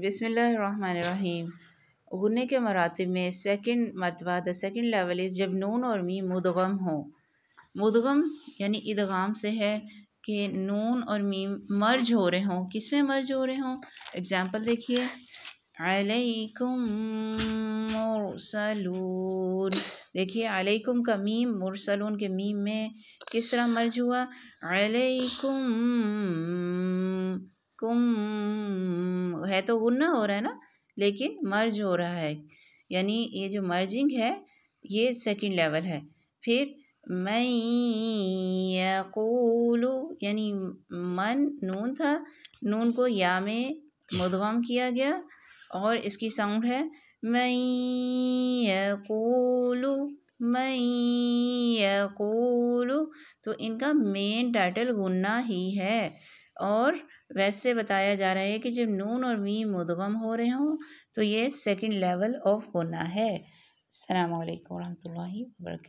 बिसमीम गुने के मरातब में सेकंड मरतबा द सेकंड लेवल इज़ जब नून और मी मुदगम हो मुदगम यानी इदगाम से है कि नून और मीम मर्ज हो रहे हों किस में मर्ज हो रहे हों एग्ज़ाम्पल देखिए मुरसलून देखिए अलैकुम का मीम मुरसलून के मीम में किस तरह मर्ज हुआ अलैकुम कुम है तो गुन्ना हो रहा है ना लेकिन मर्ज हो रहा है यानी ये जो मर्जिंग है ये सेकंड लेवल है फिर मैं यकूलू यानी मन नून था नून को या में मुदवाम किया गया और इसकी साउंड है मैं यकूलू मैं यकूलू तो इनका मेन टाइटल गुन्ना ही है और वैसे बताया जा रहा है कि जब नून और मीम मुदगम हो रहे हों तो ये सेकंड लेवल ऑफ होना है अल्लाम वरहमल वर्क